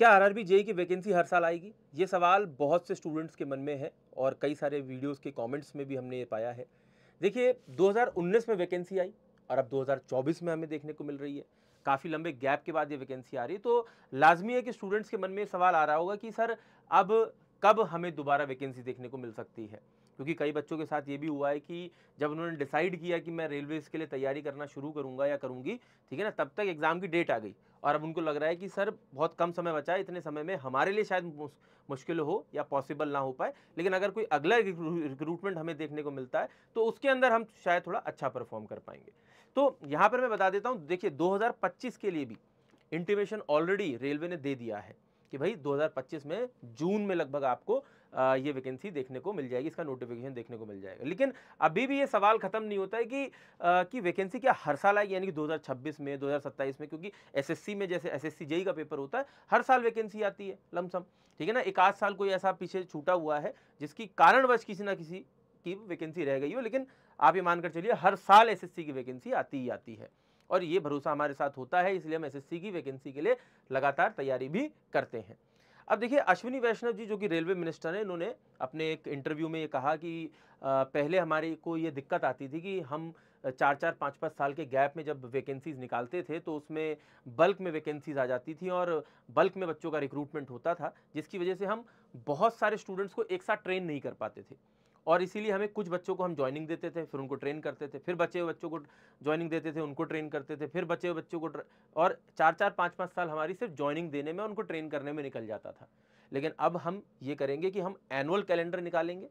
क्या R R e की vacancy हर साल आएगी ये सवाल बहुत से स्टूडेंट्स के मन में है और कई सारे वीडियोस के कमेंट्स में भी हमने ये पाया है देखिए 2019 में वैकेंसी आई और अब 2024 में हमें देखने को मिल रही है काफ़ी लंबे गैप के बाद ये वैकेंसी आ रही है तो लाजमी है कि स्टूडेंट्स के मन में सवाल आ रहा होगा कि सर अब कब हमें दोबारा वैकेंसी देखने को मिल सकती है क्योंकि कई बच्चों के साथ ये भी हुआ है कि जब उन्होंने डिसाइड किया कि मैं रेलवेज़ के लिए तैयारी करना शुरू करूँगा या करूँगी ठीक है ना तब तक एग्ज़ाम की डेट आ गई और अब उनको लग रहा है कि सर बहुत कम समय बचा है इतने समय में हमारे लिए शायद मुश्किल हो या पॉसिबल ना हो पाए लेकिन अगर कोई अगला रिक्रूटमेंट हमें देखने को मिलता है तो उसके अंदर हम शायद थोड़ा अच्छा परफॉर्म कर पाएंगे तो यहाँ पर मैं बता देता हूँ देखिए 2025 के लिए भी इंटीमेशन ऑलरेडी रेलवे ने दे दिया है कि भाई 2025 में जून में लगभग आपको ये वैकेंसी देखने को मिल जाएगी इसका नोटिफिकेशन देखने को मिल जाएगा लेकिन अभी भी ये सवाल खत्म नहीं होता है कि आ, कि वैकेंसी क्या हर साल आएगी यानी कि 2026 में 2027 में क्योंकि एसएससी में जैसे एस एस e e का पेपर होता है हर साल वैकेंसी आती है लमसम ठीक है ना एक आध साल कोई ऐसा पीछे छूटा हुआ है जिसकी कारणवश किसी ना किसी की वैकेंसी रह गई हो लेकिन आप ये मानकर चलिए हर साल एस की वैकेंसी आती ही आती है और ये भरोसा हमारे साथ होता है इसलिए हम एस की वैकेंसी के लिए लगातार तैयारी भी करते हैं अब देखिए अश्विनी वैष्णव जी जो कि रेलवे मिनिस्टर हैं इन्होंने अपने एक इंटरव्यू में ये कहा कि पहले हमारे को ये दिक्कत आती थी कि हम चार चार पाँच पाँच साल के गैप में जब वैकेंसीज़ निकालते थे तो उसमें बल्क में वैकेंसीज़ आ जाती थी और बल्क में बच्चों का रिक्रूटमेंट होता था जिसकी वजह से हम बहुत सारे स्टूडेंट्स को एक साथ ट्रेन नहीं कर पाते थे और इसीलिए हमें कुछ बच्चों को हम ज्वाइनिंग देते थे फिर उनको ट्रेन करते थे फिर बचे हुए बच्चों को ज्वाइनिंग देते थे उनको ट्रेन करते थे फिर बचे हुए बच्चों को और चार चार पाँच पाँच साल हमारी सिर्फ ज्वाइनिंग देने में उनको ट्रेन करने में निकल जाता था लेकिन अब हम ये करेंगे कि हम एनुअल कैलेंडर निकालेंगे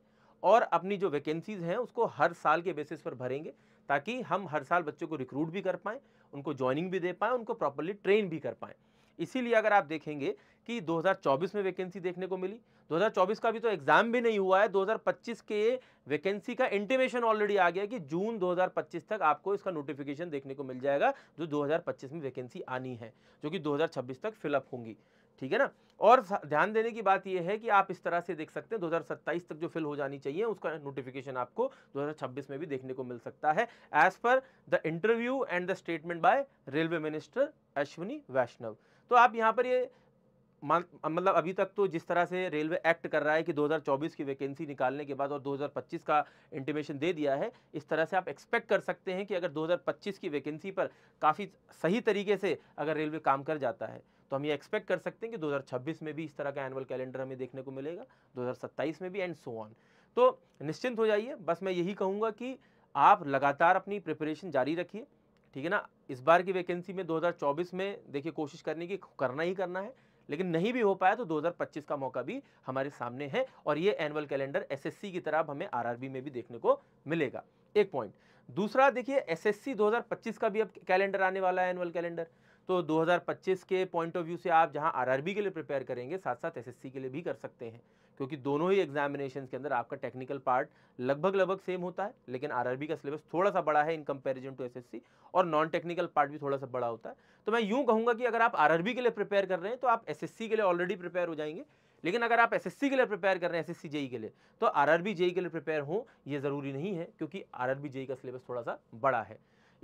और अपनी जो वैकेंसीज़ हैं उसको हर साल के बेसिस पर भरेंगे ताकि हम हर साल बच्चों को रिक्रूट भी कर पाएँ उनको ज्वाइनिंग भी दे पाएँ उनको प्रॉपरली ट्रेन भी कर पाएँ इसीलिए अगर आप देखेंगे कि 2024 में वैकेंसी देखने को मिली 2024 का भी तो एग्ज़ाम भी नहीं हुआ है 2025 के वैकेंसी का इंटीमेशन ऑलरेडी आ गया कि जून 2025 तक आपको इसका नोटिफिकेशन देखने को मिल जाएगा जो 2025 में वैकेंसी आनी है जो कि 2026 तक फिलअप होंगी ठीक है ना और ध्यान देने की बात यह है कि आप इस तरह से देख सकते हैं 2027 तक जो फिल हो जानी चाहिए उसका नोटिफिकेशन आपको 2026 में भी देखने को मिल सकता है as per the interview and the statement by railway minister Ashwini Vaishnaw तो आप यहाँ पर ये मतलब अभी तक तो जिस तरह से रेलवे एक्ट कर रहा है कि 2024 की वैकेंसी निकालने के बाद और 2025 का इंटीमेशन दे दिया है इस तरह से आप एक्सपेक्ट कर सकते हैं कि अगर 2025 की वैकेंसी पर काफ़ी सही तरीके से अगर रेलवे काम कर जाता है तो हम ये एक्सपेक्ट कर सकते हैं कि 2026 में भी इस तरह का एनुअल कैलेंडर हमें देखने को मिलेगा दो में भी एंड सो ऑन तो निश्चिंत हो जाइए बस मैं यही कहूँगा कि आप लगातार अपनी प्रिपरेशन जारी रखिए ठीक है ना इस बार की वैकेंसी में 2024 में देखिए कोशिश करने की करना ही करना है लेकिन नहीं भी हो पाया तो 2025 का मौका भी हमारे सामने है और ये एनुअल कैलेंडर एसएससी की तरह हमें आरआरबी में भी देखने को मिलेगा एक पॉइंट दूसरा देखिए एसएससी 2025 का भी अब कैलेंडर आने वाला है एनुअल कैलेंडर तो 2025 के पॉइंट ऑफ व्यू से आप जहां आरआरबी के लिए प्रिपेयर करेंगे साथ साथ एसएससी के लिए भी कर सकते हैं क्योंकि दोनों ही एग्जामिनेशन के अंदर आपका टेक्निकल पार्ट लगभग लगभग सेम होता है लेकिन आरआरबी का सिलेबस थोड़ा सा बड़ा है इन कंपैरिजन टू एसएससी और नॉन टेक्निकल पार्ट भी थोड़ा सा बड़ा होता है तो मैं यूँ कहूँगा कि अगर आप आरआरबी के लिए प्रिपेयर कर रहे हैं तो आप एस के लिए ऑलरेडी प्रिपेयर हो जाएंगे लेकिन अगर आप एसएससी के लिए प्रिपेयर कर रहे हैं एसएससी जेई e के लिए तो आरआरबी जेई e के लिए प्रिपेयर हो ये ज़रूरी नहीं है क्योंकि आरआरबी जेई e का सिलेबस थोड़ा सा बड़ा है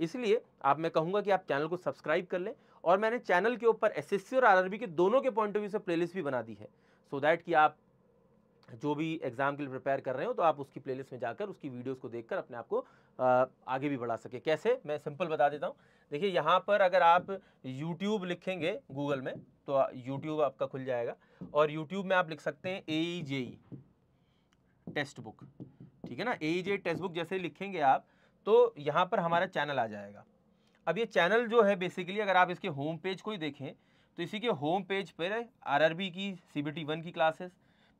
इसलिए आप मैं कहूँगा कि आप चैनल को सब्सक्राइब कर लें और मैंने चैनल के ऊपर एसएससी और आरआरबी के दोनों के पॉइंट ऑफ व्यू से प्लेलिस्ट भी बना दी है सो so दैट कि आप जो भी एग्ज़ाम के लिए प्रिपेयर कर रहे हो तो आप उसकी प्लेलिस्ट में जाकर उसकी वीडियोस को देखकर अपने आप को आगे भी बढ़ा सके कैसे मैं सिंपल बता देता हूँ देखिए यहाँ पर अगर आप यूट्यूब लिखेंगे गूगल में तो यूट्यूब आपका खुल जाएगा और यूट्यूब में आप लिख सकते हैं ए जे टेक्स्ट बुक ठीक है ना ए जे टेक्स्ट बुक जैसे लिखेंगे आप तो यहाँ पर हमारा चैनल आ जाएगा अब ये चैनल जो है बेसिकली अगर आप इसके होम पेज को ही देखें तो इसी के होम पेज पर बी की सी बी टी वन की क्लासेस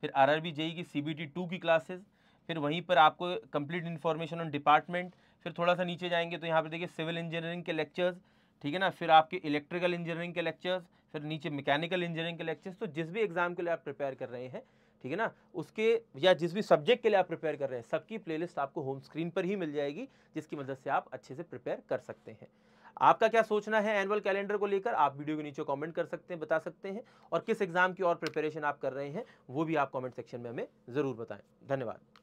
फिर आर आर बी जेई की सी बी टी टू की क्लासेस फिर वहीं पर आपको कंप्लीट इन्फॉर्मेशन ऑन डिपार्टमेंट फिर थोड़ा सा नीचे जाएंगे तो यहाँ पर देखिए सिविल इंजीनियरिंग के लेक्चर्स ठीक है ना फिर आपके इलेक्ट्रिकल इंजीनियरिंग के लेक्चर्स फिर नीचे मैकेनिकल इंजीनियरिंग के लेक्चर्स तो जिस भी एग्ज़ाम के लिए आप प्रिपेयर कर रहे हैं ठीक है ना उसके या जिस भी सब्जेक्ट के लिए आप प्रिपेयर कर रहे हैं सबकी प्लेलिस्ट आपको होम स्क्रीन पर ही मिल जाएगी जिसकी मदद से आप अच्छे से प्रिपेयर कर सकते हैं आपका क्या सोचना है एनुअल कैलेंडर को लेकर आप वीडियो के नीचे कमेंट कर सकते हैं बता सकते हैं और किस एग्ज़ाम की और प्रिपरेशन आप कर रहे हैं वो भी आप कमेंट सेक्शन में हमें ज़रूर बताएं धन्यवाद